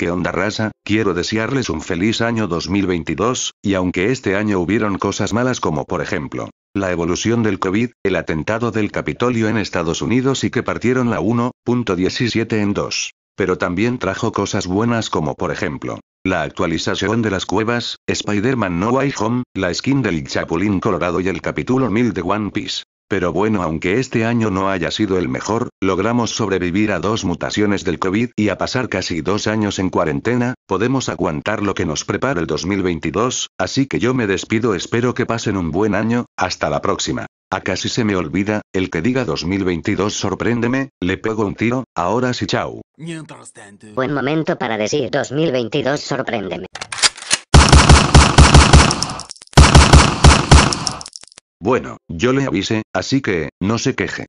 ¿Qué onda raza? Quiero desearles un feliz año 2022, y aunque este año hubieron cosas malas como por ejemplo, la evolución del COVID, el atentado del Capitolio en Estados Unidos y que partieron la 1.17 en 2. Pero también trajo cosas buenas como por ejemplo, la actualización de las cuevas, Spider-Man No Way Home, la skin del Chapulín Colorado y el capítulo 1000 de One Piece. Pero bueno, aunque este año no haya sido el mejor, logramos sobrevivir a dos mutaciones del COVID y a pasar casi dos años en cuarentena, podemos aguantar lo que nos prepara el 2022, así que yo me despido, espero que pasen un buen año, hasta la próxima. A casi se me olvida, el que diga 2022 sorpréndeme, le pego un tiro, ahora sí chao. Buen momento para decir 2022 sorpréndeme. Bueno, yo le avisé, así que, no se queje.